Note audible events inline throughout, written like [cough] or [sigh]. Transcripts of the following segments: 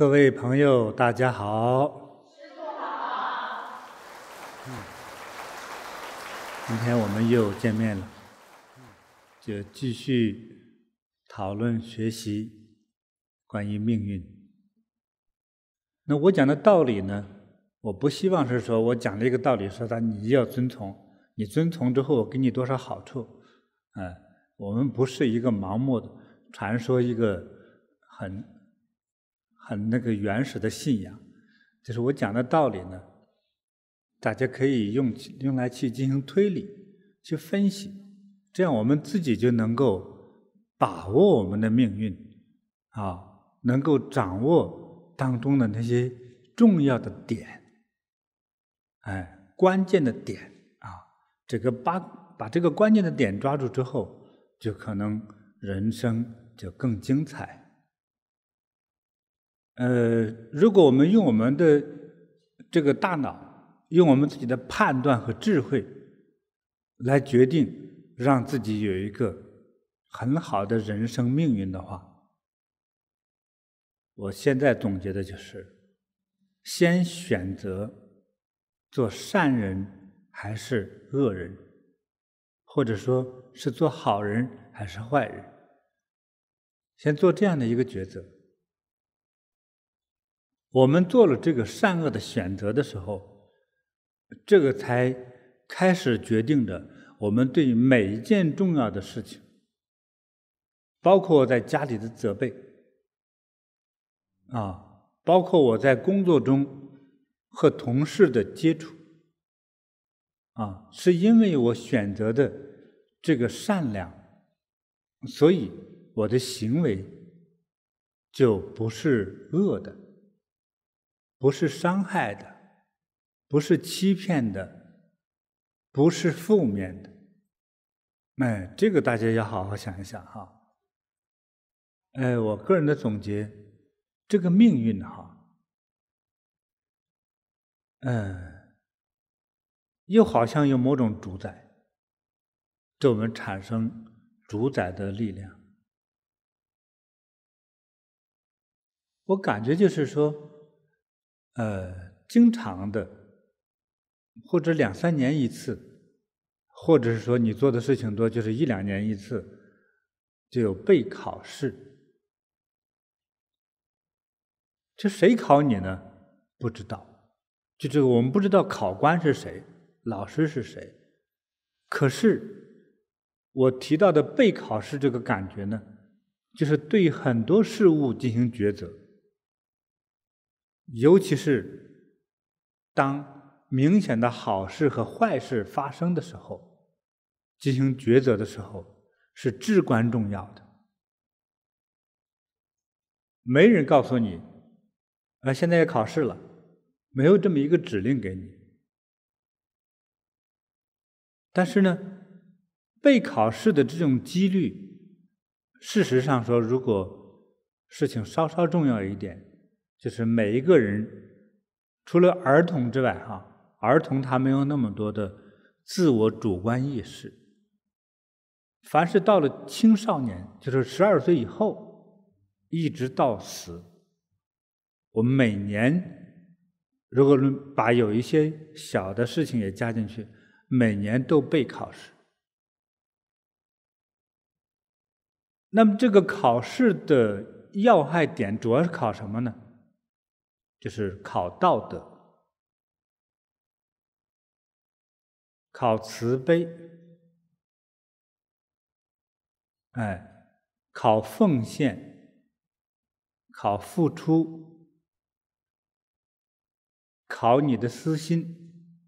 各位朋友，大家好！师父好！今天我们又见面了，就继续讨论学习关于命运。那我讲的道理呢，我不希望是说我讲了一个道理，说他你要遵从，你遵从之后我给你多少好处？哎，我们不是一个盲目的传说，一个很。嗯，那个原始的信仰，就是我讲的道理呢。大家可以用用来去进行推理，去分析，这样我们自己就能够把握我们的命运，啊，能够掌握当中的那些重要的点，哎，关键的点啊。这个把把这个关键的点抓住之后，就可能人生就更精彩。呃，如果我们用我们的这个大脑，用我们自己的判断和智慧来决定，让自己有一个很好的人生命运的话，我现在总结的就是：先选择做善人还是恶人，或者说，是做好人还是坏人，先做这样的一个抉择。我们做了这个善恶的选择的时候，这个才开始决定着我们对每一件重要的事情，包括我在家里的责备，啊，包括我在工作中和同事的接触，啊，是因为我选择的这个善良，所以我的行为就不是恶的。不是伤害的，不是欺骗的，不是负面的。哎，这个大家要好好想一想哈。哎，我个人的总结，这个命运哈，嗯，又好像有某种主宰，对我们产生主宰的力量。我感觉就是说。呃，经常的，或者两三年一次，或者是说你做的事情多，就是一两年一次，就有备考试。这谁考你呢？不知道，就这个我们不知道考官是谁，老师是谁。可是我提到的备考试这个感觉呢，就是对很多事物进行抉择。尤其是当明显的好事和坏事发生的时候，进行抉择的时候是至关重要的。没人告诉你，啊，现在要考试了，没有这么一个指令给你。但是呢，被考试的这种几率，事实上说，如果事情稍稍重要一点。就是每一个人，除了儿童之外，哈，儿童他没有那么多的自我主观意识。凡是到了青少年，就是十二岁以后，一直到死，我们每年，如果把有一些小的事情也加进去，每年都备考试。那么这个考试的要害点，主要是考什么呢？就是考道德，考慈悲，哎，考奉献，考付出，考你的私心，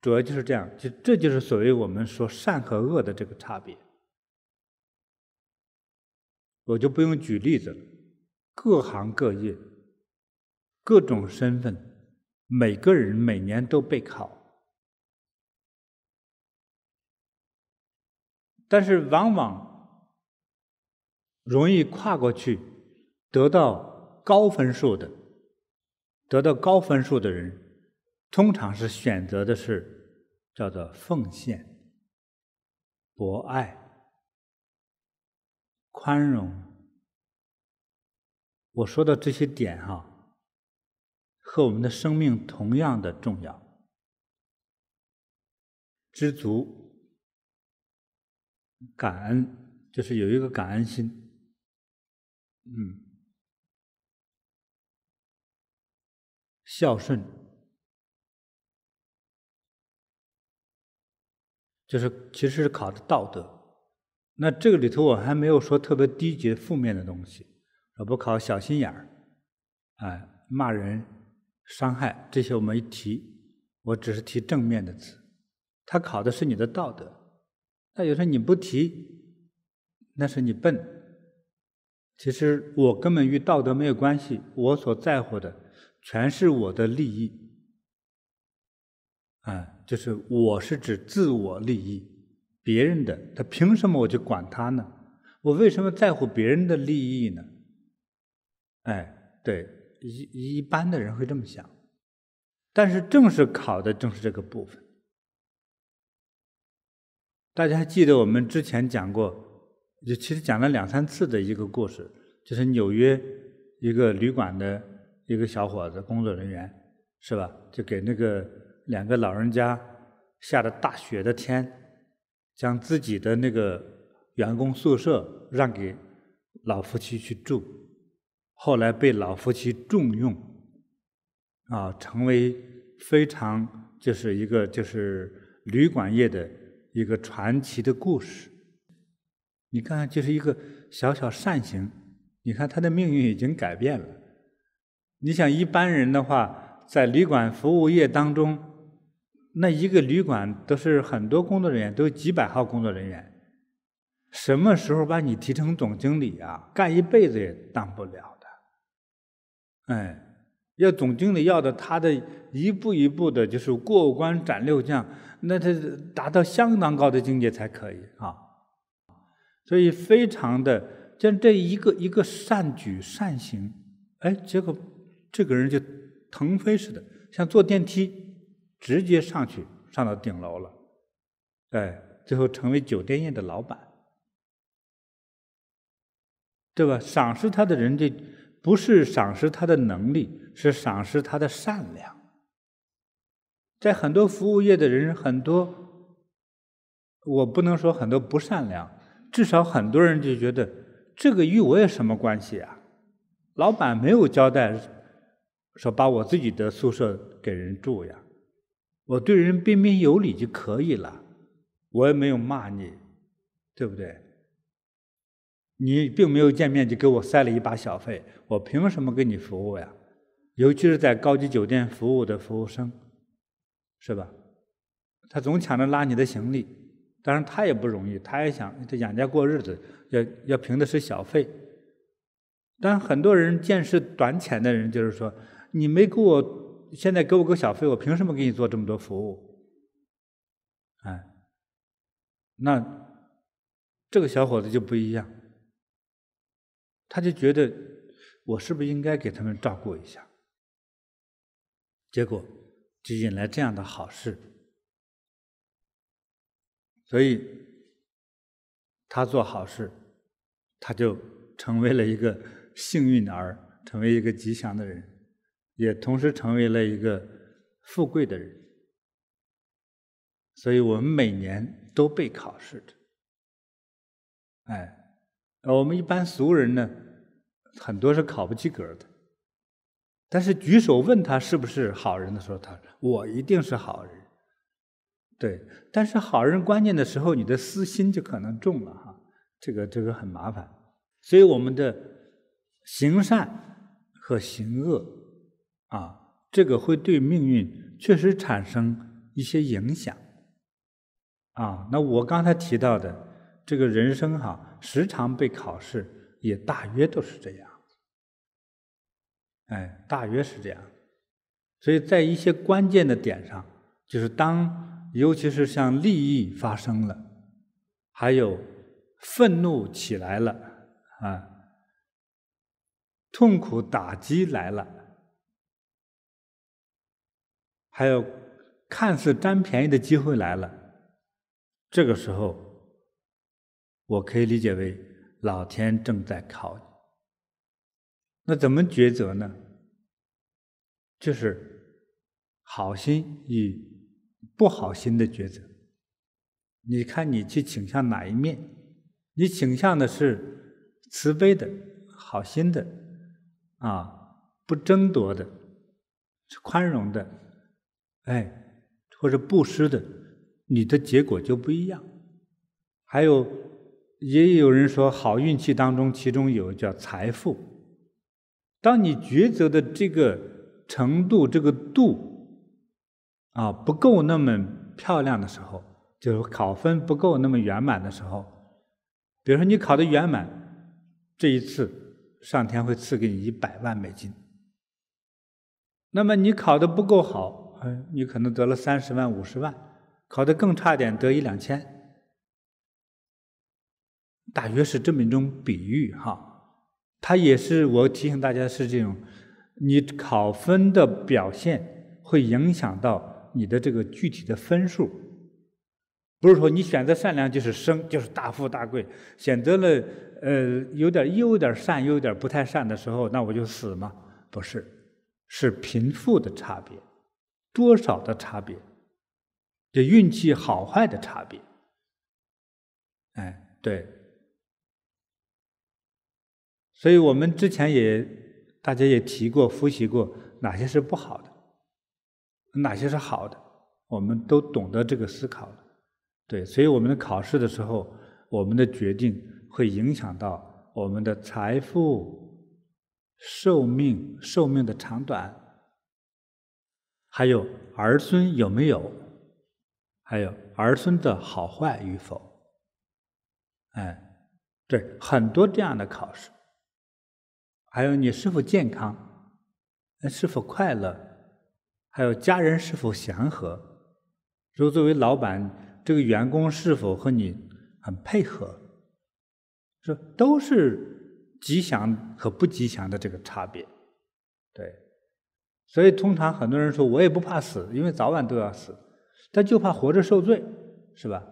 主要就是这样。就这就是所谓我们说善和恶的这个差别。我就不用举例子了，各行各业、各种身份，每个人每年都备考，但是往往容易跨过去，得到高分数的，得到高分数的人，通常是选择的是叫做奉献、博爱。宽容，我说的这些点哈，和我们的生命同样的重要。知足、感恩，就是有一个感恩心。嗯，孝顺，就是其实是考的道德。那这个里头，我还没有说特别低级、负面的东西，我不考小心眼儿，哎，骂人、伤害这些我没提，我只是提正面的词。他考的是你的道德。那有时候你不提，那是你笨。其实我根本与道德没有关系，我所在乎的全是我的利益。哎，就是我是指自我利益。别人的他凭什么我就管他呢？我为什么在乎别人的利益呢？哎，对，一一般的人会这么想，但是正是考的正是这个部分。大家还记得我们之前讲过，就其实讲了两三次的一个故事，就是纽约一个旅馆的一个小伙子工作人员，是吧？就给那个两个老人家下着大雪的天。将自己的那个员工宿舍让给老夫妻去住，后来被老夫妻重用，啊，成为非常就是一个就是旅馆业的一个传奇的故事。你看，就是一个小小善行，你看他的命运已经改变了。你想一般人的话，在旅馆服务业当中。那一个旅馆都是很多工作人员，都几百号工作人员。什么时候把你提成总经理啊？干一辈子也当不了的。哎，要总经理要的，他的一步一步的，就是过关斩六将，那他达到相当高的境界才可以啊。所以非常的，像这一个一个善举善行，哎，结果这个人就腾飞似的，像坐电梯。直接上去上到顶楼了，哎，最后成为酒店业的老板，对吧？赏识他的人这不是赏识他的能力，是赏识他的善良。在很多服务业的人很多，我不能说很多不善良，至少很多人就觉得这个与我有什么关系啊？老板没有交代，说把我自己的宿舍给人住呀。我对人彬彬有礼就可以了，我也没有骂你，对不对？你并没有见面就给我塞了一把小费，我凭什么给你服务呀？尤其是在高级酒店服务的服务生，是吧？他总抢着拉你的行李，当然他也不容易，他也想这养家过日子，要要凭的是小费。但很多人见识短浅的人就是说，你没给我。现在给我个小费，我凭什么给你做这么多服务？哎，那这个小伙子就不一样，他就觉得我是不是应该给他们照顾一下？结果就引来这样的好事，所以他做好事，他就成为了一个幸运儿，成为一个吉祥的人。也同时成为了一个富贵的人，所以我们每年都被考试的，哎，我们一般俗人呢，很多是考不及格的，但是举手问他是不是好人的时候，他我一定是好人，对，但是好人关键的时候，你的私心就可能重了哈，这个这个很麻烦，所以我们的行善和行恶。啊，这个会对命运确实产生一些影响。啊，那我刚才提到的这个人生哈，时常被考试，也大约都是这样。哎，大约是这样。所以在一些关键的点上，就是当尤其是像利益发生了，还有愤怒起来了，啊，痛苦打击来了。还有看似占便宜的机会来了，这个时候，我可以理解为老天正在考你。那怎么抉择呢？就是好心与不好心的抉择。你看，你去倾向哪一面？你倾向的是慈悲的、好心的啊，不争夺的，是宽容的。哎，或者布施的，你的结果就不一样。还有，也有人说好运气当中，其中有叫财富。当你抉择的这个程度、这个度，啊不够那么漂亮的时候，就是考分不够那么圆满的时候。比如说你考的圆满，这一次上天会赐给你一百万美金。那么你考的不够好。嗯，你可能得了三十万、五十万，考的更差点得一两千。大约是这么一种比喻哈，它也是我提醒大家是这种，你考分的表现会影响到你的这个具体的分数。不是说你选择善良就是生就是大富大贵；选择了呃有点又有点善又有点不太善的时候，那我就死吗？不是，是贫富的差别。多少的差别，这运气好坏的差别，哎，对。所以我们之前也大家也提过、复习过，哪些是不好的，哪些是好的，我们都懂得这个思考了。对，所以我们的考试的时候，我们的决定会影响到我们的财富、寿命、寿命的长短。还有儿孙有没有？还有儿孙的好坏与否？哎，对，很多这样的考试。还有你是否健康？是否快乐？还有家人是否祥和？说作为老板，这个员工是否和你很配合？说都是吉祥和不吉祥的这个差别，对。所以，通常很多人说我也不怕死，因为早晚都要死，但就怕活着受罪，是吧？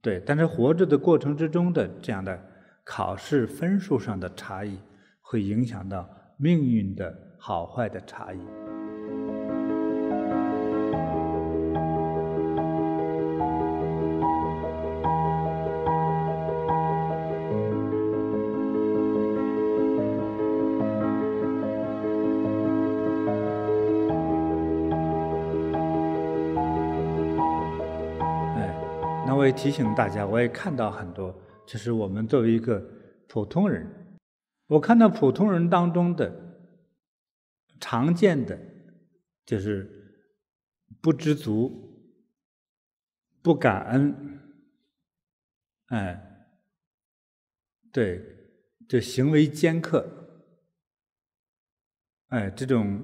对，但是活着的过程之中的这样的考试分数上的差异，会影响到命运的好坏的差异。也提醒大家，我也看到很多，就是我们作为一个普通人，我看到普通人当中的常见的就是不知足、不感恩，哎，对，这行为尖刻，哎，这种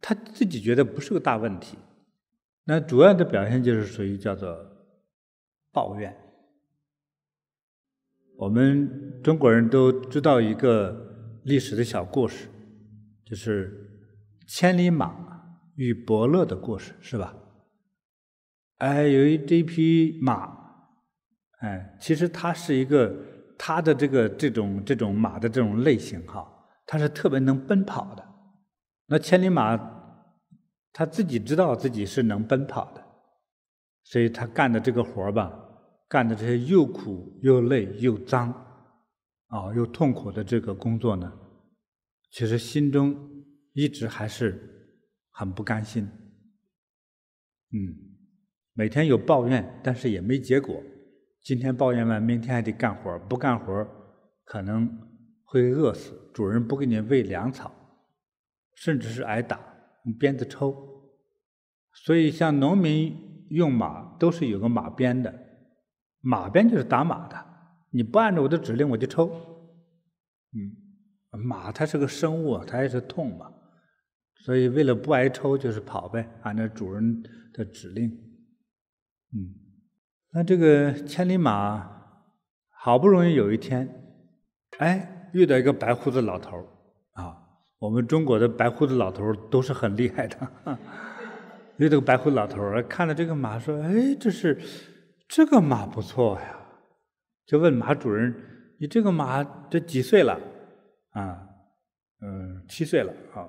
他自己觉得不是个大问题，那主要的表现就是属于叫做。抱怨。我们中国人都知道一个历史的小故事，就是千里马与伯乐的故事，是吧？哎，由于这匹马，哎，其实它是一个它的这个这种这种马的这种类型哈，它是特别能奔跑的。那千里马，他自己知道自己是能奔跑的，所以他干的这个活儿吧。干的这些又苦又累又脏，啊又痛苦的这个工作呢，其实心中一直还是很不甘心。嗯，每天有抱怨，但是也没结果。今天抱怨完，明天还得干活不干活可能会饿死，主人不给你喂粮草，甚至是挨打，用鞭子抽。所以，像农民用马都是有个马鞭的。马鞭就是打马的，你不按照我的指令我就抽，嗯，马它是个生物，它也是痛嘛，所以为了不挨抽就是跑呗，按照主人的指令，嗯，那这个千里马好不容易有一天，哎遇到一个白胡子老头啊，我们中国的白胡子老头都是很厉害的，[laughs] 遇到个白胡子老头看到这个马说，哎这是。这个马不错呀，就问马主人：“你这个马这几岁了？”啊，嗯，七岁了。啊，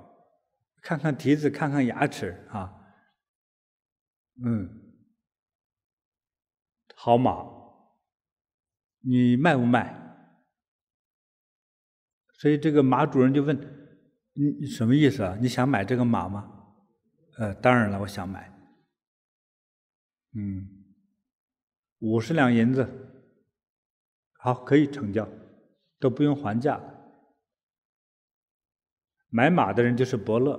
看看蹄子，看看牙齿，啊，嗯，好马，你卖不卖？所以这个马主人就问：“你什么意思啊？你想买这个马吗？”呃，当然了，我想买。嗯。五十两银子，好，可以成交，都不用还价。买马的人就是伯乐，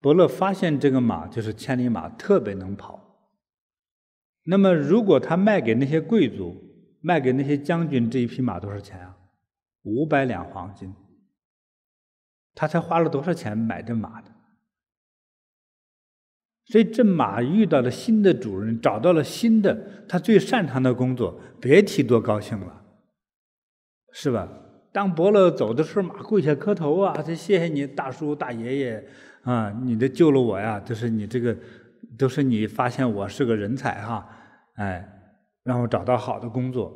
伯乐发现这个马就是千里马，特别能跑。那么，如果他卖给那些贵族、卖给那些将军这一匹马多少钱啊？五百两黄金。他才花了多少钱买这马的？所以这马遇到了新的主人，找到了新的他最擅长的工作，别提多高兴了，是吧？当伯乐走的时候，马跪下磕头啊，他谢谢你，大叔大爷爷，啊，你的救了我呀，就是你这个，都是你发现我是个人才哈，哎，让我找到好的工作。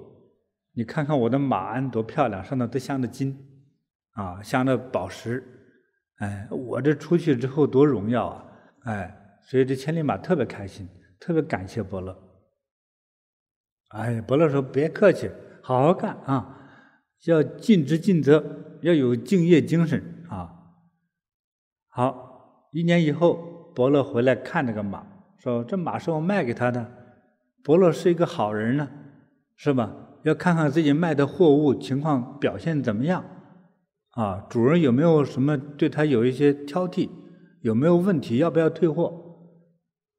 你看看我的马鞍多漂亮，上头都镶着金，啊，镶着宝石，哎，我这出去之后多荣耀啊，哎。所以这千里马特别开心，特别感谢伯乐。哎，伯乐说：“别客气，好好干啊！要尽职尽责，要有敬业精神啊！”好，一年以后，伯乐回来看这个马，说：“这马是我卖给他的，伯乐是一个好人呢，是吧？要看看自己卖的货物情况表现怎么样，啊，主人有没有什么对他有一些挑剔，有没有问题，要不要退货？”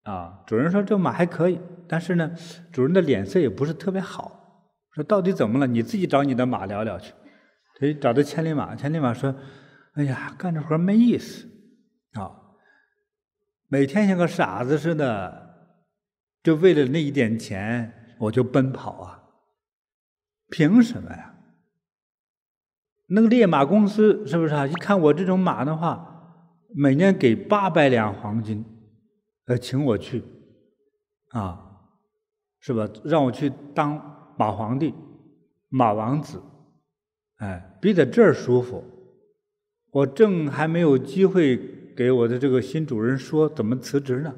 啊，主人说这马还可以，但是呢，主人的脸色也不是特别好。说到底怎么了？你自己找你的马聊聊去。他找到千里马，千里马说：“哎呀，干这活没意思啊！每天像个傻子似的，就为了那一点钱我就奔跑啊，凭什么呀？那个烈马公司是不是啊？一看我这种马的话，每年给八百两黄金。”要请我去，啊，是吧？让我去当马皇帝、马王子，哎，比在这儿舒服。我正还没有机会给我的这个新主人说怎么辞职呢，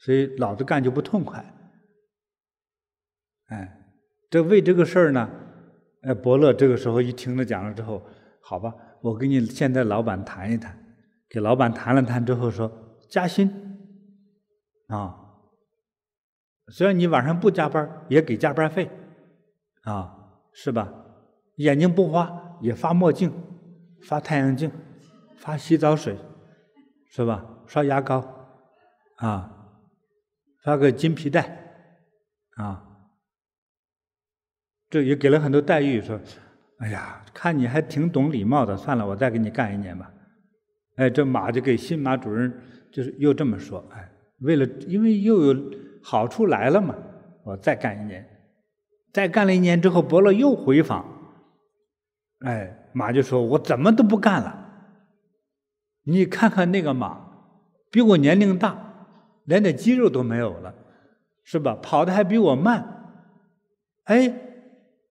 所以老子干就不痛快。哎，这为这个事儿呢，哎，伯乐这个时候一听了讲了之后，好吧，我跟你现在老板谈一谈，给老板谈了谈之后说加薪。啊，虽然你晚上不加班，也给加班费，啊，是吧？眼睛不花也发墨镜、发太阳镜、发洗澡水，是吧？刷牙膏，啊，发个金皮带，啊，这也给了很多待遇。说，哎呀，看你还挺懂礼貌的，算了，我再给你干一年吧。哎，这马就给新马主任，就是又这么说，哎。为了，因为又有好处来了嘛，我再干一年，再干了一年之后，伯乐又回访，哎，马就说：“我怎么都不干了？你看看那个马，比我年龄大，连点肌肉都没有了，是吧？跑的还比我慢。”哎，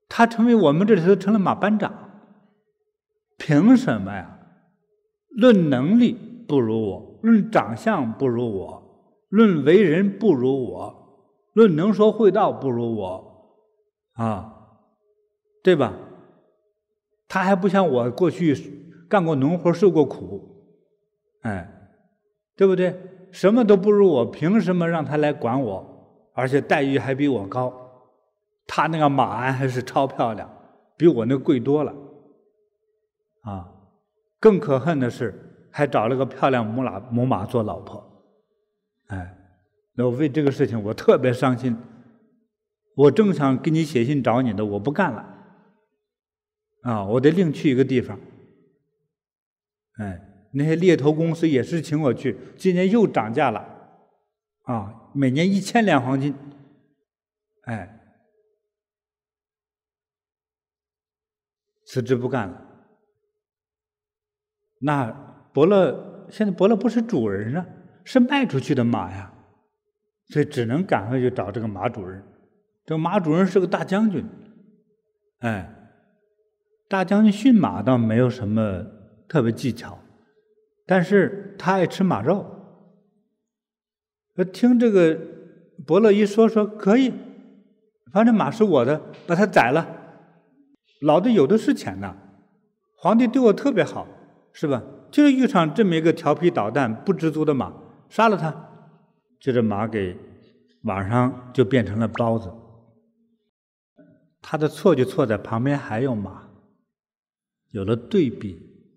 他成为我们这里头成了马班长，凭什么呀？论能力不如我，论长相不如我。论为人不如我，论能说会道不如我，啊，对吧？他还不像我过去干过农活受过苦，哎，对不对？什么都不如我，凭什么让他来管我？而且待遇还比我高，他那个马鞍还是超漂亮，比我那贵多了，啊！更可恨的是，还找了个漂亮母马母马做老婆。哎，那我为这个事情我特别伤心，我正想给你写信找你的，我不干了，啊，我得另去一个地方。哎，那些猎头公司也是请我去，今年又涨价了，啊，每年一千两黄金，哎，辞职不干了。那伯乐现在伯乐不是主人了。是卖出去的马呀，所以只能赶快去找这个马主人。这马主人是个大将军，哎，大将军驯马倒没有什么特别技巧，但是他爱吃马肉。听这个伯乐一说，说可以，反正马是我的，把它宰了，老子有的是钱呐。皇帝对我特别好，是吧？就是遇上这么一个调皮捣蛋、不知足的马。杀了他，就这马给晚上就变成了包子。他的错就错在旁边还有马，有了对比，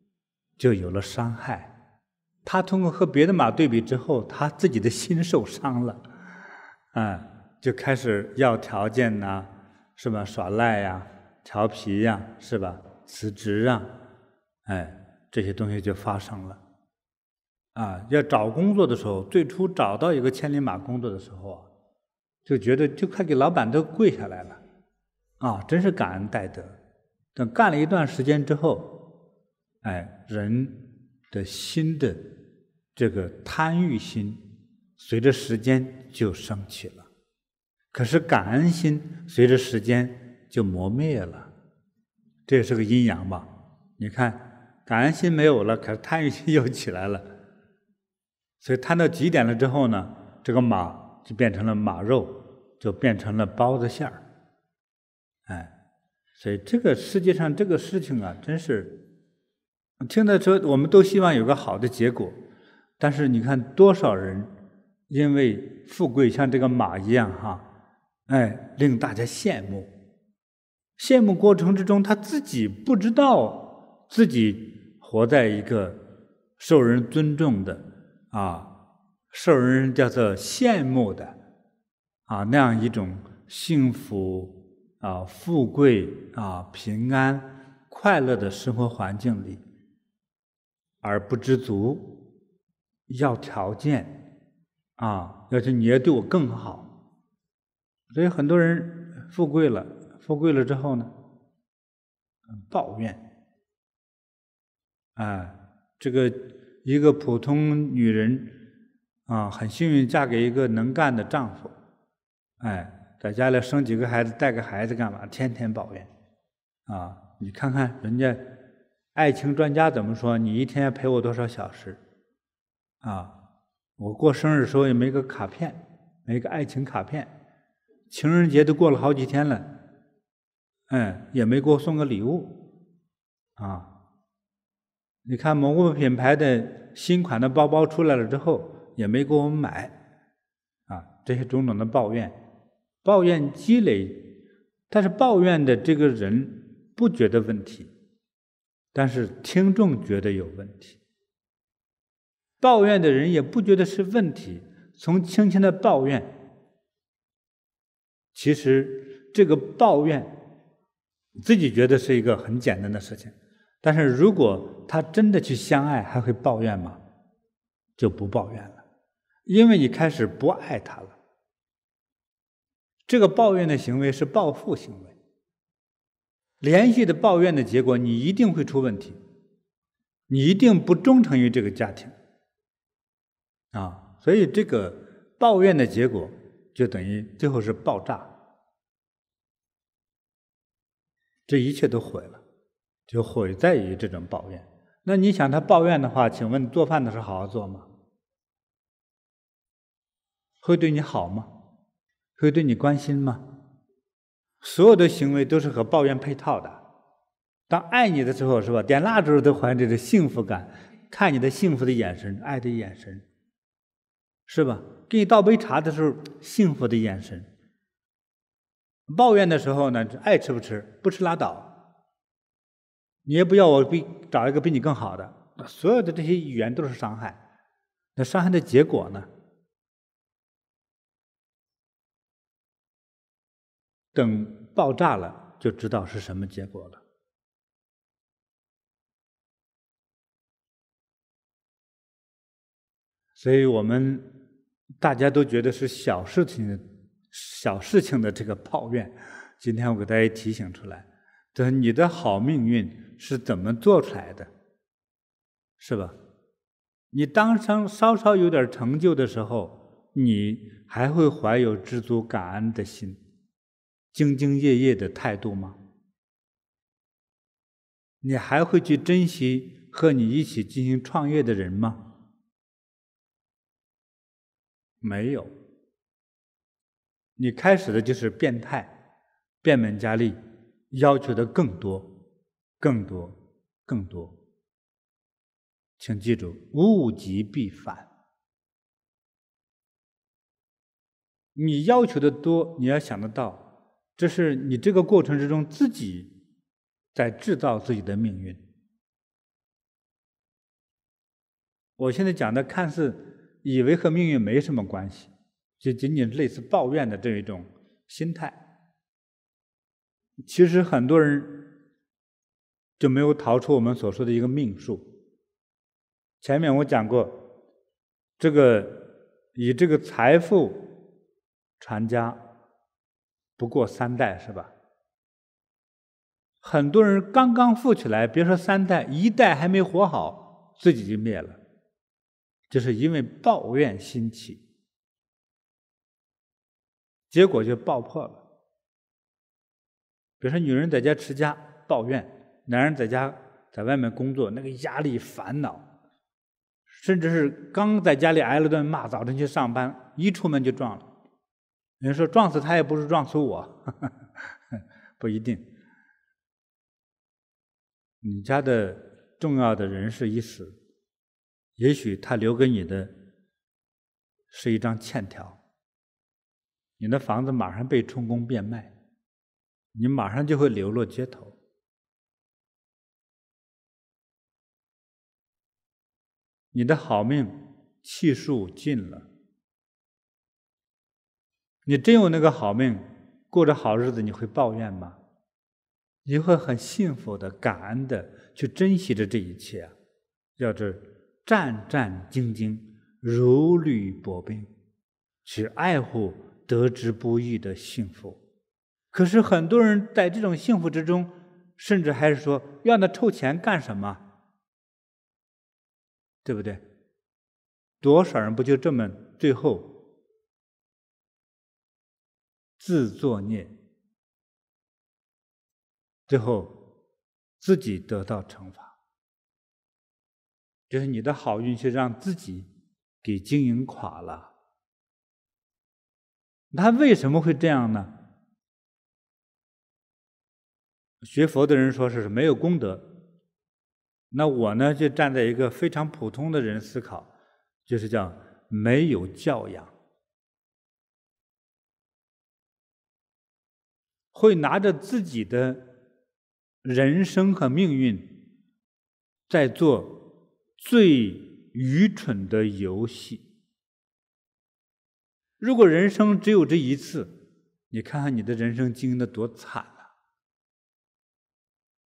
就有了伤害。他通过和别的马对比之后，他自己的心受伤了，嗯，就开始要条件呐，是吧？耍赖呀，调皮呀，是吧？辞职啊，哎，这些东西就发生了。啊，要找工作的时候，最初找到一个千里马工作的时候啊，就觉得就快给老板都跪下来了，啊，真是感恩戴德。等干了一段时间之后，哎，人的心的这个贪欲心，随着时间就升起了，可是感恩心随着时间就磨灭了，这也是个阴阳吧？你看，感恩心没有了，可是贪欲心又起来了。所以摊到极点了之后呢，这个马就变成了马肉，就变成了包子馅儿，哎，所以这个世界上这个事情啊，真是，听到说我们都希望有个好的结果，但是你看多少人因为富贵像这个马一样哈，哎，令大家羡慕，羡慕过程之中他自己不知道自己活在一个受人尊重的。啊，受人叫做羡慕的啊那样一种幸福啊富贵啊平安快乐的生活环境里，而不知足，要条件啊，要求你要对我更好，所以很多人富贵了，富贵了之后呢，抱怨，哎，这个。一个普通女人啊，很幸运嫁给一个能干的丈夫，哎，在家里生几个孩子，带个孩子干嘛？天天抱怨，啊，你看看人家爱情专家怎么说？你一天陪我多少小时？啊，我过生日时候也没个卡片，没个爱情卡片，情人节都过了好几天了，哎，也没给我送个礼物，啊。你看，某个品牌的新款的包包出来了之后，也没给我们买，啊，这些种种的抱怨，抱怨积累，但是抱怨的这个人不觉得问题，但是听众觉得有问题。抱怨的人也不觉得是问题，从轻轻的抱怨，其实这个抱怨自己觉得是一个很简单的事情。但是如果他真的去相爱，还会抱怨吗？就不抱怨了，因为你开始不爱他了。这个抱怨的行为是报复行为。连续的抱怨的结果，你一定会出问题，你一定不忠诚于这个家庭。啊，所以这个抱怨的结果就等于最后是爆炸，这一切都毁了。就毁在于这种抱怨。那你想他抱怨的话，请问做饭的时候好好做吗？会对你好吗？会对你关心吗？所有的行为都是和抱怨配套的。当爱你的时候，是吧？点蜡烛都怀着的幸福感，看你的幸福的眼神，爱的眼神，是吧？给你倒杯茶的时候，幸福的眼神。抱怨的时候呢，爱吃不吃，不吃拉倒。你也不要我比找一个比你更好的，所有的这些语言都是伤害。那伤害的结果呢？等爆炸了，就知道是什么结果了。所以我们大家都觉得是小事情，小事情的这个抱怨，今天我给大家提醒出来。的你的好命运是怎么做出来的，是吧？你当成稍稍有点成就的时候，你还会怀有知足感恩的心、兢兢业业的态度吗？你还会去珍惜和你一起进行创业的人吗？没有，你开始的就是变态，变本加厉。要求的更多，更多，更多，请记住，物极必反。你要求的多，你要想得到，这是你这个过程之中自己在制造自己的命运。我现在讲的看似以为和命运没什么关系，就仅仅类似抱怨的这一种心态。其实很多人就没有逃出我们所说的一个命数。前面我讲过，这个以这个财富传家不过三代是吧？很多人刚刚富起来，别说三代，一代还没活好，自己就灭了，就是因为抱怨心起，结果就爆破了。比如说，女人在家持家抱怨，男人在家在外面工作，那个压力、烦恼，甚至是刚在家里挨了顿骂，早晨去上班，一出门就撞了。有人说撞死他也不如撞死我，[laughs] 不一定。你家的重要的人是一死，也许他留给你的是一张欠条，你的房子马上被充公变卖。你马上就会流落街头，你的好命气数尽了。你真有那个好命，过着好日子，你会抱怨吗？你会很幸福的、感恩的去珍惜着这一切，啊，要这战战兢兢、如履薄冰，去爱护得之不易的幸福。可是很多人在这种幸福之中，甚至还是说要那臭钱干什么？对不对？多少人不就这么最后自作孽，最后自己得到惩罚？就是你的好运气让自己给经营垮了。他为什么会这样呢？学佛的人说：“是是没有功德。”那我呢，就站在一个非常普通的人思考，就是叫没有教养，会拿着自己的人生和命运，在做最愚蠢的游戏。如果人生只有这一次，你看看你的人生经营的多惨。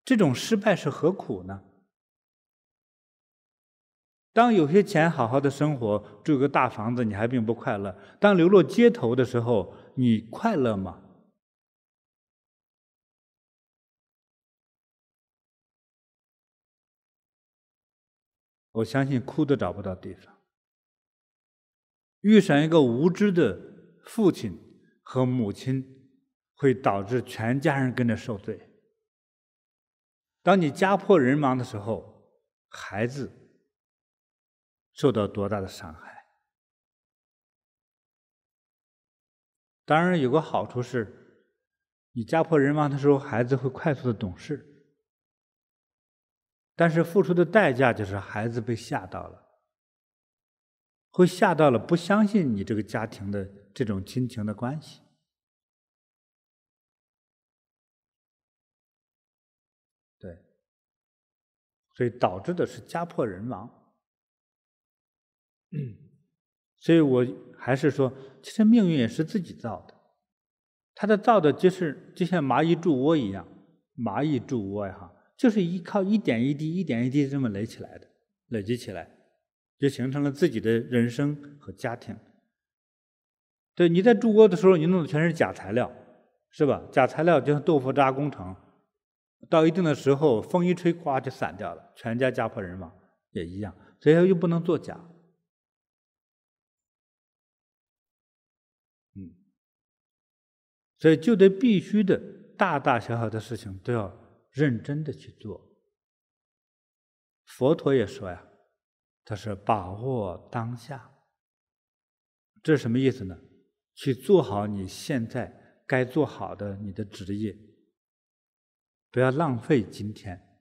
这种失败是何苦呢？当有些钱好好的生活，住个大房子，你还并不快乐；当流落街头的时候，你快乐吗？我相信哭都找不到地方。遇上一个无知的父亲和母亲，会导致全家人跟着受罪。当你家破人亡的时候，孩子受到多大的伤害？当然有个好处是，你家破人亡的时候，孩子会快速的懂事。但是付出的代价就是孩子被吓到了，会吓到了，不相信你这个家庭的这种亲情的关系。所以导致的是家破人亡，所以我还是说，其实命运也是自己造的，它的造的就是就像蚂蚁筑窝一样，蚂蚁筑窝呀，就是依靠一点一滴、一点一滴这么垒起来的，累积起来，就形成了自己的人生和家庭。对，你在筑窝的时候，你弄的全是假材料，是吧？假材料就像豆腐渣工程。到一定的时候，风一吹，哗就散掉了，全家家破人亡也一样。所以又不能作假，嗯，所以就得必须的，大大小小的事情都要认真的去做。佛陀也说呀，他是把握当下，这是什么意思呢？去做好你现在该做好的你的职业。不要浪费今天，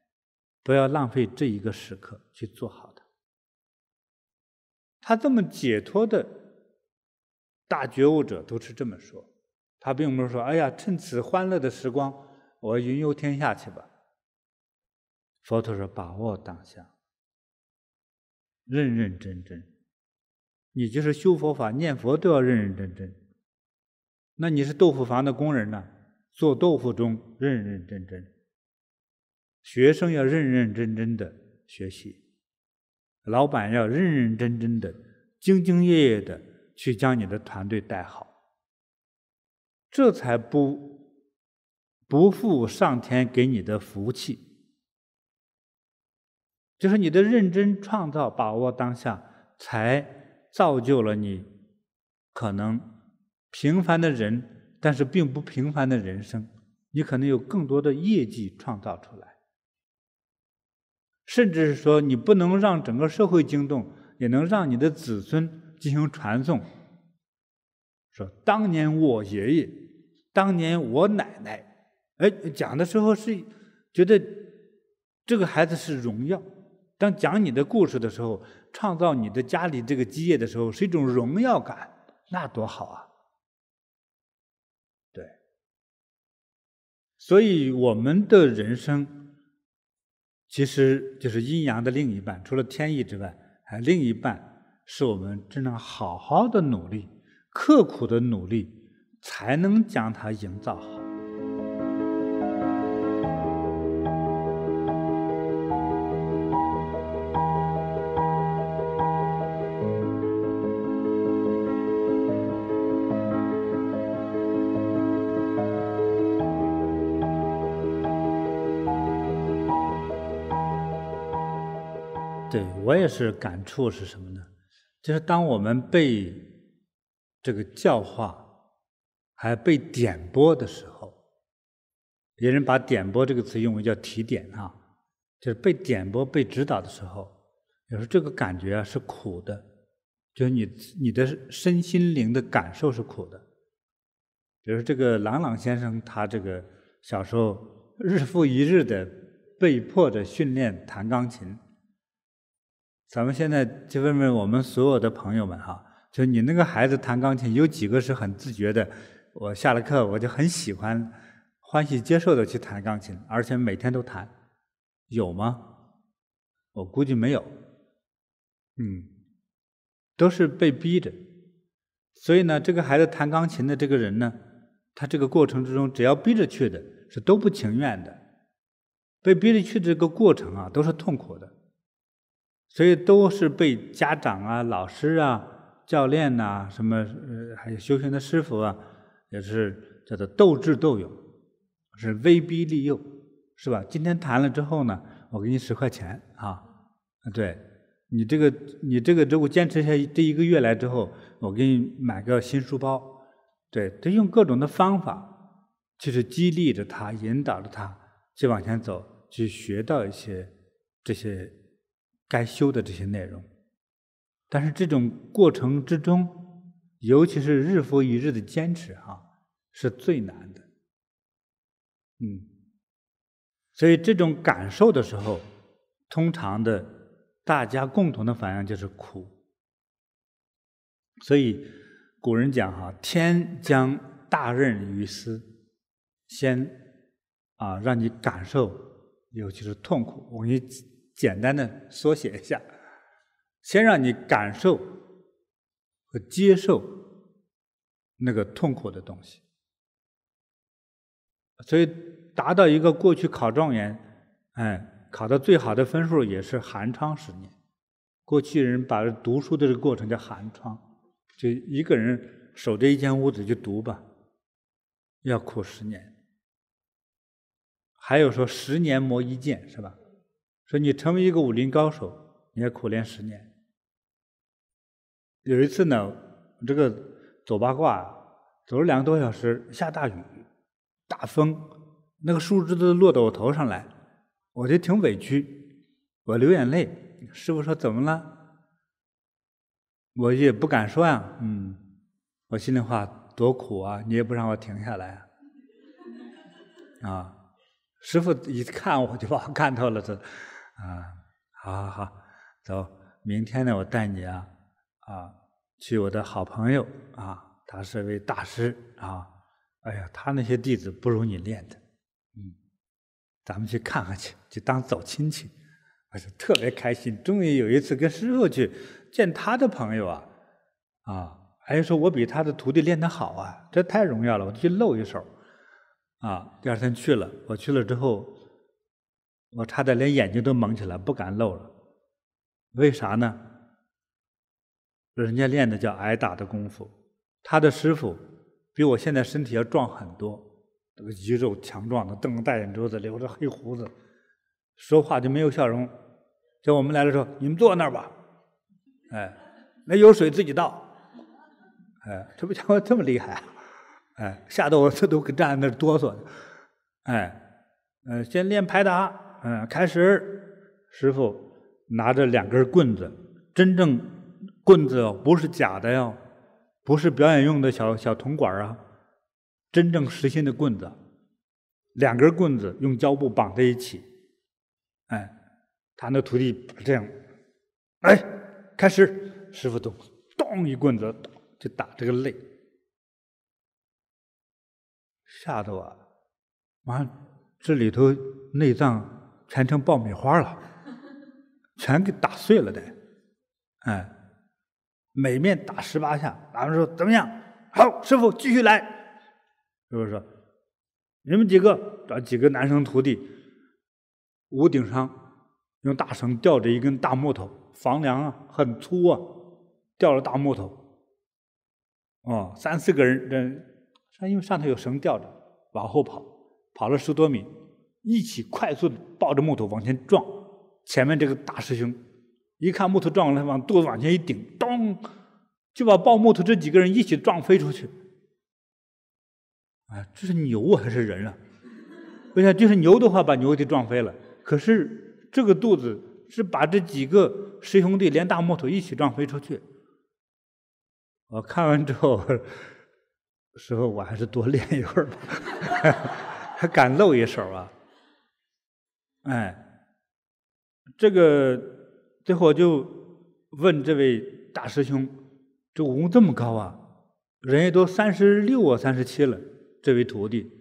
不要浪费这一个时刻去做好的。他这么解脱的大觉悟者都是这么说，他并不是说：“哎呀，趁此欢乐的时光，我云游天下去吧。”佛陀说：“把握当下，认认真真。你就是修佛法、念佛都要认认真真。那你是豆腐房的工人呢，做豆腐中认认真真。”学生要认认真真的学习，老板要认认真真的、兢兢业业的去将你的团队带好，这才不不负上天给你的福气。就是你的认真创造、把握当下，才造就了你可能平凡的人，但是并不平凡的人生。你可能有更多的业绩创造出来。甚至是说，你不能让整个社会惊动，也能让你的子孙进行传颂。说当年我爷爷，当年我奶奶，哎，讲的时候是觉得这个孩子是荣耀。当讲你的故事的时候，创造你的家里这个基业的时候，是一种荣耀感，那多好啊！对，所以我们的人生。其实就是阴阳的另一半，除了天意之外，还另一半是我们只能好好的努力、刻苦的努力，才能将它营造好。是感触是什么呢？就是当我们被这个教化，还被点拨的时候，别人把点拨这个词用为叫提点啊，就是被点拨、被指导的时候，有时候这个感觉是苦的，就是你你的身心灵的感受是苦的。比如这个朗朗先生，他这个小时候日复一日的被迫着训练弹钢琴。咱们现在就问问我们所有的朋友们哈，就你那个孩子弹钢琴，有几个是很自觉的？我下了课我就很喜欢、欢喜接受的去弹钢琴，而且每天都弹，有吗？我估计没有，嗯，都是被逼的。所以呢，这个孩子弹钢琴的这个人呢，他这个过程之中，只要逼着去的，是都不情愿的，被逼着去的这个过程啊，都是痛苦的。所以都是被家长啊、老师啊、教练呐、什么呃，还有修行的师傅啊，也是叫做斗智斗勇，是威逼利诱，是吧？今天谈了之后呢，我给你十块钱，啊，对，你这个你这个如果坚持下这一个月来之后，我给你买个新书包，对，他用各种的方法就是激励着他，引导着他去往前走，去学到一些这些。该修的这些内容，但是这种过程之中，尤其是日复一日的坚持，哈，是最难的。嗯，所以这种感受的时候，通常的大家共同的反应就是苦。所以古人讲哈，天将大任于斯，先啊让你感受，尤其是痛苦，我给你。简单的缩写一下，先让你感受和接受那个痛苦的东西。所以达到一个过去考状元，哎，考的最好的分数也是寒窗十年。过去人把读书的这个过程叫寒窗，就一个人守着一间屋子去读吧，要苦十年。还有说十年磨一剑，是吧？说你成为一个武林高手，你要苦练十年。有一次呢，我这个走八卦走了两个多小时，下大雨，大风，那个树枝都落到我头上来，我就挺委屈，我流眼泪。师傅说怎么了？我也不敢说呀，嗯，我心里话多苦啊，你也不让我停下来。啊，师傅一看我就把我干透了，这。啊，好好好，走，明天呢，我带你啊，啊，去我的好朋友啊，他是位大师啊，哎呀，他那些弟子不如你练的，嗯，咱们去看看去，就当走亲戚，我就特别开心。终于有一次跟师傅去见他的朋友啊，啊，哎，说我比他的徒弟练得好啊，这太荣耀了，我去露一手，啊，第二天去了，我去了之后。我差点连眼睛都蒙起来，不敢露了。为啥呢？人家练的叫挨打的功夫，他的师傅比我现在身体要壮很多，这个肌肉强壮的，瞪着大眼珠子，留着黑胡子，说话就没有笑容。叫我们来的时候，你们坐那儿吧，哎，那有水自己倒，哎，这不家伙这么厉害啊，哎，吓得我这都站在那哆嗦，哎，呃，先练排打。嗯，开始，师傅拿着两根棍子，真正棍子不是假的哟，不是表演用的小小铜管啊，真正实心的棍子，两根棍子用胶布绑在一起，哎，他那徒弟这样，哎，开始，师傅咚，咚一棍子就打这个肋，吓得我，完这里头内脏。全成爆米花了，[laughs] 全给打碎了得，哎，每面打十八下。俺们说怎么样？好，师傅继续来，是不是？你们几个找几个男生徒弟，屋顶上用大绳吊着一根大木头，房梁啊，很粗啊，吊着大木头。哦，三四个人，这上因为上头有绳吊着，往后跑，跑了十多米。一起快速的抱着木头往前撞，前面这个大师兄一看木头撞过来，往肚子往前一顶，咚，就把抱木头这几个人一起撞飞出去。啊，这是牛还是人啊？我想就是牛的话，把牛给撞飞了。可是这个肚子是把这几个师兄弟连大木头一起撞飞出去。我看完之后，时候 [laughs] 我还是多练一会儿吧，[laughs] 还敢露一手啊？哎，这个最后我就问这位大师兄，这武功这么高啊？人家都三十六啊，三十七了。这位徒弟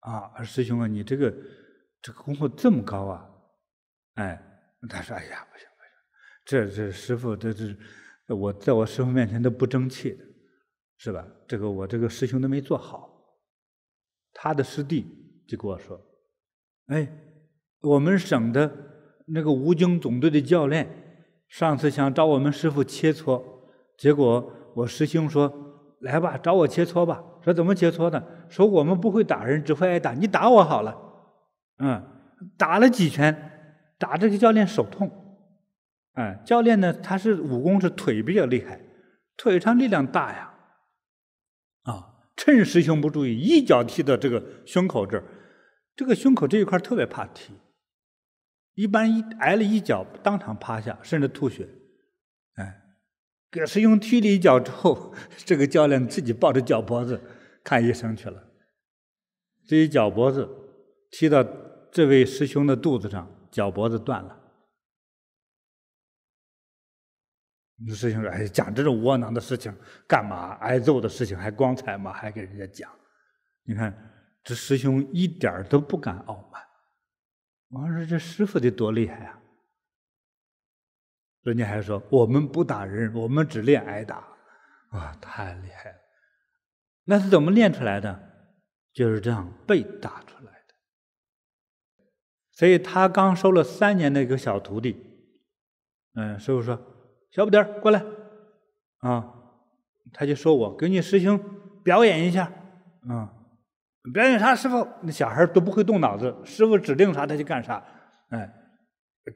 啊，师兄啊，你这个这个功夫这么高啊？哎，他说：“哎呀，不行不行，这这师傅这这，我在我师傅面前都不争气的，是吧？这个我这个师兄都没做好。”他的师弟就跟我说：“哎。”我们省的那个武警总队的教练，上次想找我们师傅切磋，结果我师兄说：“来吧，找我切磋吧。”说怎么切磋呢？说我们不会打人，只会挨打，你打我好了。嗯，打了几拳，打这个教练手痛。哎，教练呢，他是武功是腿比较厉害，腿上力量大呀。啊，趁师兄不注意，一脚踢到这个胸口这儿，这个胸口这一块特别怕踢。一般一挨了一脚，当场趴下，甚至吐血。哎，葛师兄踢了一脚之后，这个教练自己抱着脚脖子看医生去了。这一脚脖子踢到这位师兄的肚子上，脚脖子断了。师兄说：“哎，讲这种窝囊的事情干嘛？挨揍的事情还光彩吗？还给人家讲？你看，这师兄一点都不敢傲慢。”我说这师傅得多厉害啊！人家还说我们不打人，我们只练挨打。哇，太厉害了！那是怎么练出来的？就是这样被打出来的。所以他刚收了三年的一个小徒弟，嗯，师傅说：“小不点儿过来啊！”他就说我给你师兄表演一下啊。表演啥？师傅，那小孩都不会动脑子，师傅指定啥他就干啥。哎，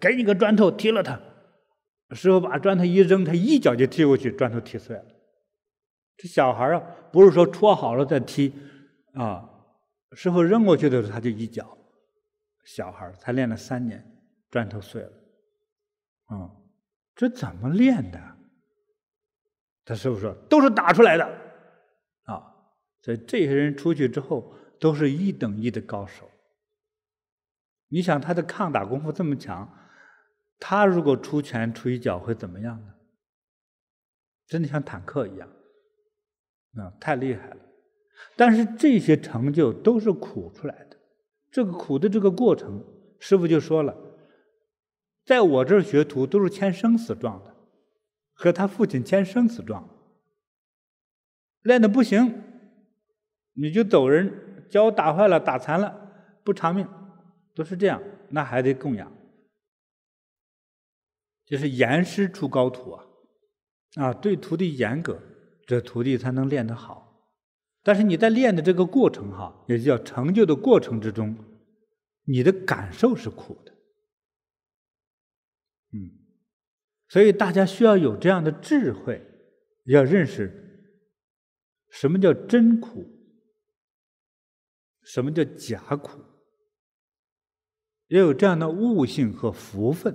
给你个砖头踢了他，师傅把砖头一扔，他一脚就踢过去，砖头踢碎了。这小孩啊，不是说戳好了再踢啊。师傅扔过去的时候，他就一脚。小孩才练了三年，砖头碎了。嗯，这怎么练的？他师傅说，都是打出来的。所以这些人出去之后都是一等一的高手。你想他的抗打功夫这么强，他如果出拳出一脚会怎么样呢？真的像坦克一样，啊，太厉害了。但是这些成就都是苦出来的，这个苦的这个过程，师傅就说了，在我这儿学徒都是签生死状的，和他父亲签生死状，练的不行。你就走人，脚打坏了、打残了，不偿命，都是这样，那还得供养。就是严师出高徒啊，啊，对徒弟严格，这徒弟才能练得好。但是你在练的这个过程哈，也叫成就的过程之中，你的感受是苦的。嗯，所以大家需要有这样的智慧，要认识什么叫真苦。什么叫假苦？要有这样的悟性和福分。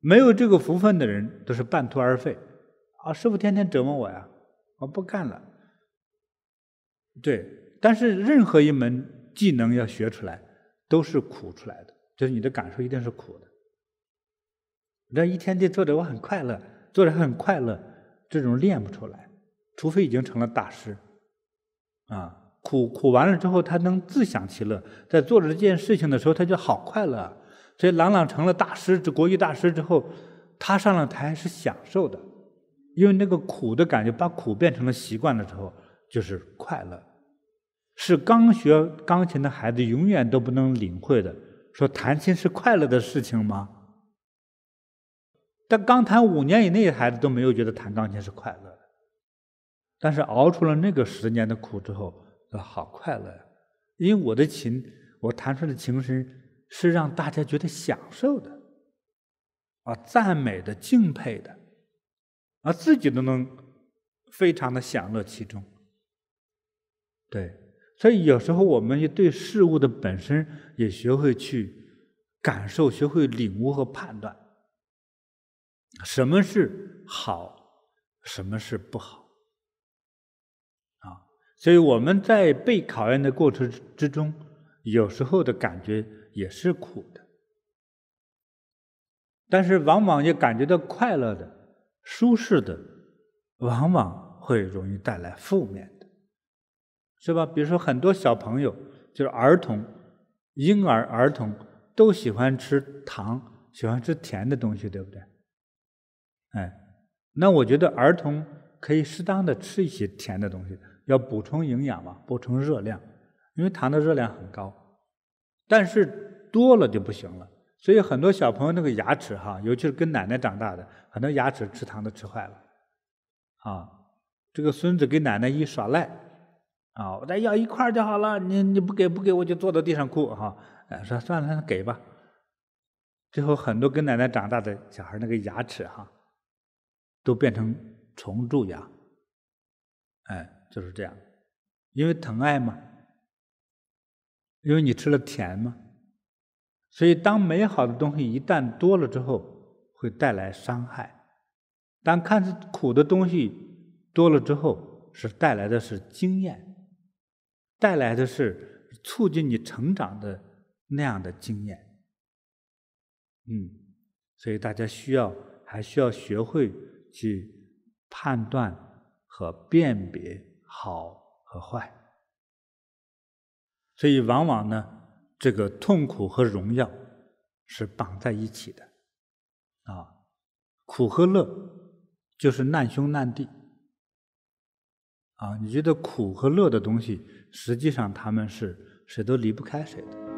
没有这个福分的人，都是半途而废。啊，师傅天天折磨我呀，我不干了。对，但是任何一门技能要学出来，都是苦出来的，就是你的感受一定是苦的。你这一天天做的我很快乐，做的很快乐，这种练不出来，除非已经成了大师，啊。苦苦完了之后，他能自享其乐。在做着这件事情的时候，他就好快乐。所以，郎朗成了大师，这国语大师之后，他上了台是享受的，因为那个苦的感觉，把苦变成了习惯的时候，就是快乐。是刚学钢琴的孩子永远都不能领会的。说弹琴是快乐的事情吗？但刚弹五年以内的孩子都没有觉得弹钢琴是快乐的。但是熬出了那个十年的苦之后。啊，好快乐呀！因为我的琴，我弹出的琴声是让大家觉得享受的，啊，赞美的、敬佩的，啊，自己都能非常的享乐其中。对，所以有时候我们也对事物的本身也学会去感受、学会领悟和判断，什么是好，什么是不好。所以我们在被考验的过程之中，有时候的感觉也是苦的，但是往往也感觉到快乐的、舒适的，往往会容易带来负面的，是吧？比如说很多小朋友，就是儿童、婴儿、儿童都喜欢吃糖，喜欢吃甜的东西，对不对？哎，那我觉得儿童可以适当的吃一些甜的东西要补充营养嘛，补充热量，因为糖的热量很高，但是多了就不行了。所以很多小朋友那个牙齿哈，尤其是跟奶奶长大的，很多牙齿吃糖都吃坏了，啊，这个孙子跟奶奶一耍赖，啊，我再要一块就好了，你你不给不给我就坐到地上哭哈，哎，说算了，了给吧，最后很多跟奶奶长大的小孩那个牙齿哈，都变成虫蛀牙，哎。就是这样，因为疼爱嘛，因为你吃了甜嘛，所以当美好的东西一旦多了之后，会带来伤害；当看似苦的东西多了之后，是带来的是经验，带来的是促进你成长的那样的经验。嗯，所以大家需要，还需要学会去判断和辨别。好和坏，所以往往呢，这个痛苦和荣耀是绑在一起的，啊，苦和乐就是难兄难弟，啊，你觉得苦和乐的东西，实际上他们是谁都离不开谁的。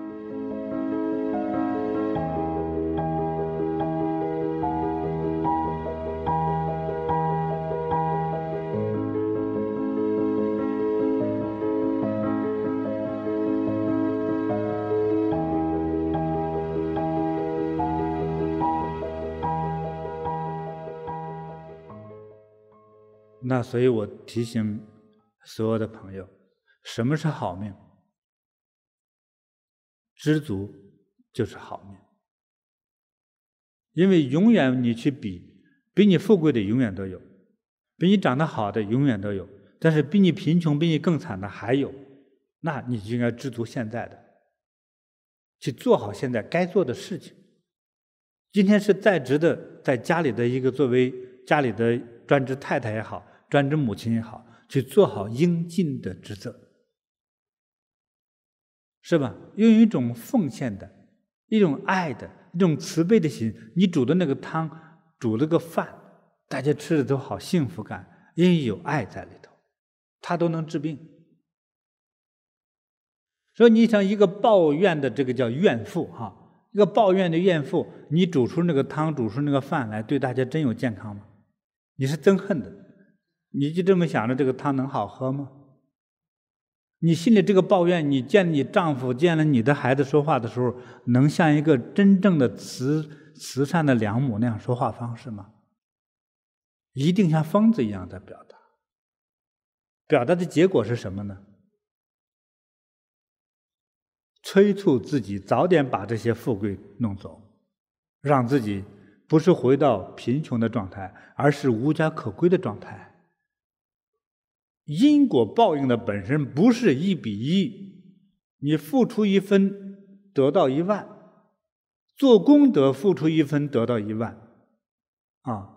所以我提醒所有的朋友，什么是好命？知足就是好命，因为永远你去比比你富贵的永远都有，比你长得好的永远都有，但是比你贫穷、比你更惨的还有，那你就应该知足现在的，去做好现在该做的事情。今天是在职的，在家里的一个作为家里的专职太太也好。专职母亲也好，去做好应尽的职责，是吧？用一种奉献的、一种爱的、一种慈悲的心，你煮的那个汤、煮了个饭，大家吃的都好，幸福感，因为有爱在里头，它都能治病。所以你想，一个抱怨的这个叫怨妇哈，一个抱怨的怨妇，你煮出那个汤、煮出那个饭来，对大家真有健康吗？你是憎恨的。你就这么想着这个汤能好喝吗？你心里这个抱怨，你见你丈夫，见了你的孩子说话的时候，能像一个真正的慈慈善的良母那样说话方式吗？一定像疯子一样在表达。表达的结果是什么呢？催促自己早点把这些富贵弄走，让自己不是回到贫穷的状态，而是无家可归的状态。因果报应的本身不是一比一，你付出一分得到一万，做功德付出一分得到一万，啊，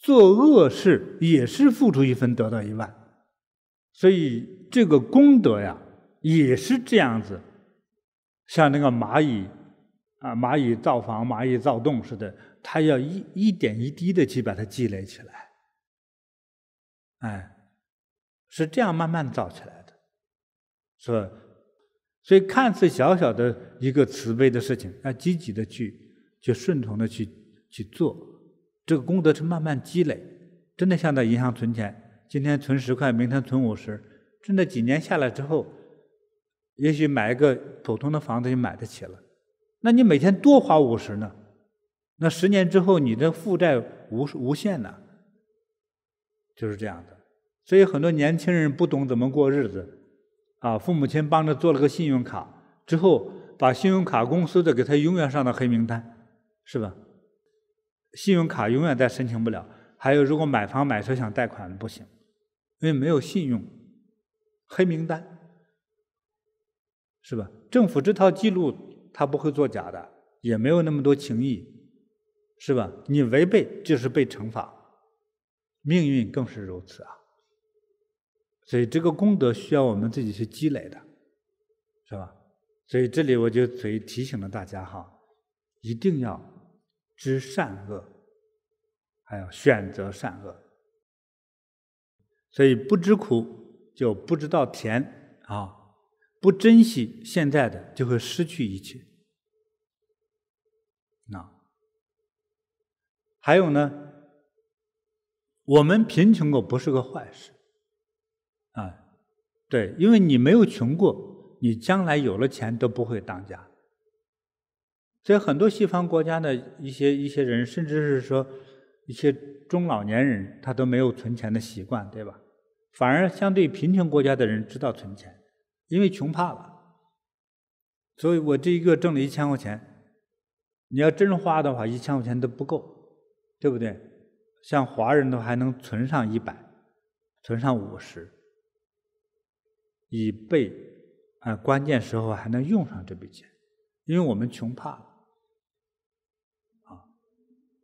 做恶事也是付出一分得到一万，所以这个功德呀也是这样子，像那个蚂蚁啊，蚂蚁造房、蚂蚁造洞似的，它要一一点一滴的去把它积累起来，哎。是这样慢慢造起来的，是吧？所以看似小小的一个慈悲的事情，要积极的去，去顺从的去去做，这个功德是慢慢积累。真的像在银行存钱，今天存十块，明天存五十，真的几年下来之后，也许买一个普通的房子就买得起了。那你每天多花五十呢？那十年之后你的负债无无限呢？就是这样的。所以很多年轻人不懂怎么过日子，啊，父母亲帮着做了个信用卡，之后把信用卡公司的给他永远上到黑名单，是吧？信用卡永远再申请不了。还有如果买房买车想贷款不行，因为没有信用，黑名单，是吧？政府这套记录他不会作假的，也没有那么多情谊，是吧？你违背就是被惩罚，命运更是如此啊。所以，这个功德需要我们自己去积累的，是吧？所以，这里我就所以提醒了大家哈，一定要知善恶，还要选择善恶。所以，不知苦就不知道甜啊，不珍惜现在的就会失去一切。那还有呢，我们贫穷过不是个坏事。对，因为你没有穷过，你将来有了钱都不会当家。所以很多西方国家的一些一些人，甚至是说一些中老年人，他都没有存钱的习惯，对吧？反而相对贫穷国家的人知道存钱，因为穷怕了。所以我这一个月挣了一千块钱，你要真花的话，一千块钱都不够，对不对？像华人的话，还能存上一百，存上五十。以备啊关键时候还能用上这笔钱，因为我们穷怕了，啊，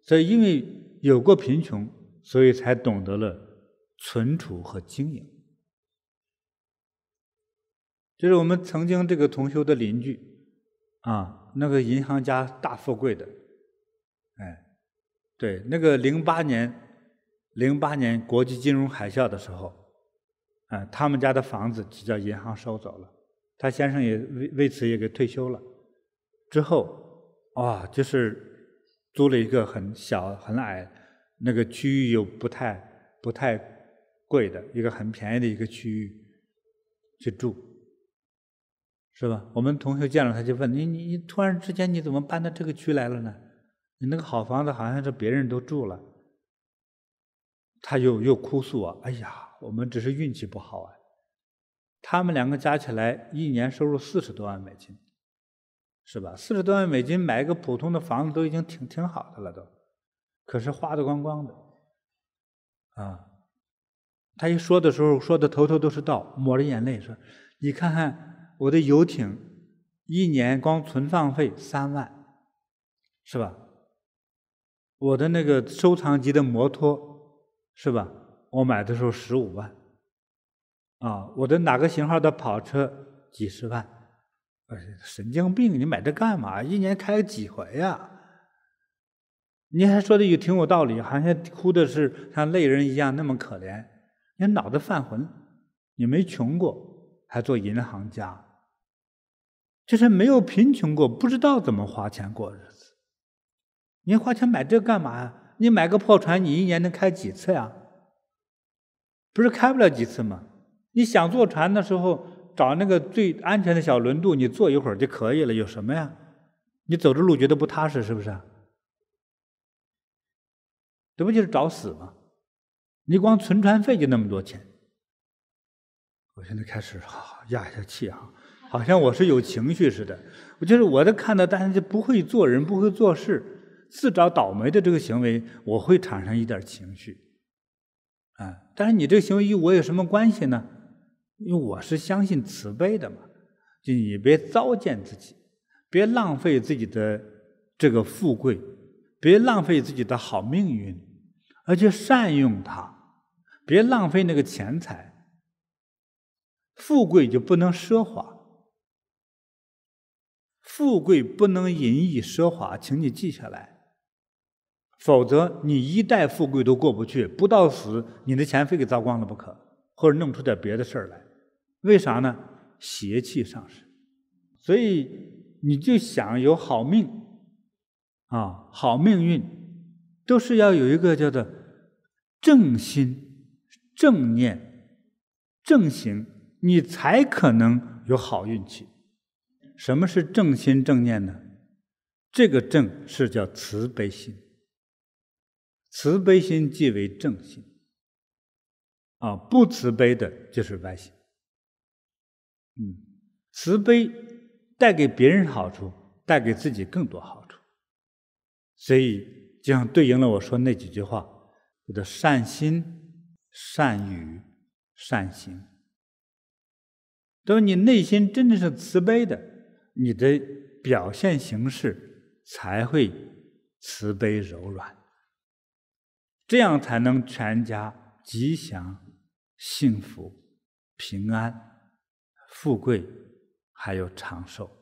所以因为有过贫穷，所以才懂得了存储和经营。就是我们曾经这个同修的邻居啊，那个银行家大富贵的，哎，对，那个零八年零八年国际金融海啸的时候。啊，他们家的房子就叫银行收走了，他先生也为为此也给退休了。之后，哇，就是租了一个很小、很矮那个区域，又不太、不太贵的一个很便宜的一个区域去住，是吧？我们同学见了他，就问你你你突然之间你怎么搬到这个区来了呢？你那个好房子好像是别人都住了，他又又哭诉啊，哎呀！我们只是运气不好啊，他们两个加起来一年收入四十多万美金，是吧？四十多万美金买一个普通的房子都已经挺挺好的了，都，可是花的光光的，啊，他一说的时候说的头头都是道，抹着眼泪说：“你看看我的游艇，一年光存放费三万，是吧？我的那个收藏级的摩托，是吧？”我买的时候十五万，啊，我的哪个型号的跑车几十万，哎，神经病！你买这干嘛？一年开几回呀？你还说的有挺有道理，好像哭的是像泪人一样那么可怜。你脑子犯浑，你没穷过，还做银行家，就是没有贫穷过，不知道怎么花钱过日子。你花钱买这干嘛呀？你买个破船，你一年能开几次呀？不是开不了几次吗？你想坐船的时候，找那个最安全的小轮渡，你坐一会儿就可以了。有什么呀？你走着路觉得不踏实，是不是啊？这不就是找死吗？你光存船费就那么多钱。我现在开始压一下气啊，好像我是有情绪似的。我就是我在看到大家不会做人、不会做事、自找倒霉的这个行为，我会产生一点情绪。啊！但是你这个行为与我有什么关系呢？因为我是相信慈悲的嘛，就你别糟践自己，别浪费自己的这个富贵，别浪费自己的好命运，而且善用它，别浪费那个钱财。富贵就不能奢华，富贵不能淫逸奢华，请你记下来。否则，你一代富贵都过不去，不到死，你的钱非给糟光了不可，或者弄出点别的事儿来。为啥呢？邪气上升。所以，你就想有好命，啊，好命运，都是要有一个叫做正心、正念、正行，你才可能有好运气。什么是正心正念呢？这个“正”是叫慈悲心。慈悲心即为正心，啊，不慈悲的就是歪心。嗯，慈悲带给别人好处，带给自己更多好处，所以就像对应了我说那几句话：叫的善心、善语、善行。当你内心真的是慈悲的，你的表现形式才会慈悲柔软。这样才能全家吉祥、幸福、平安、富贵，还有长寿。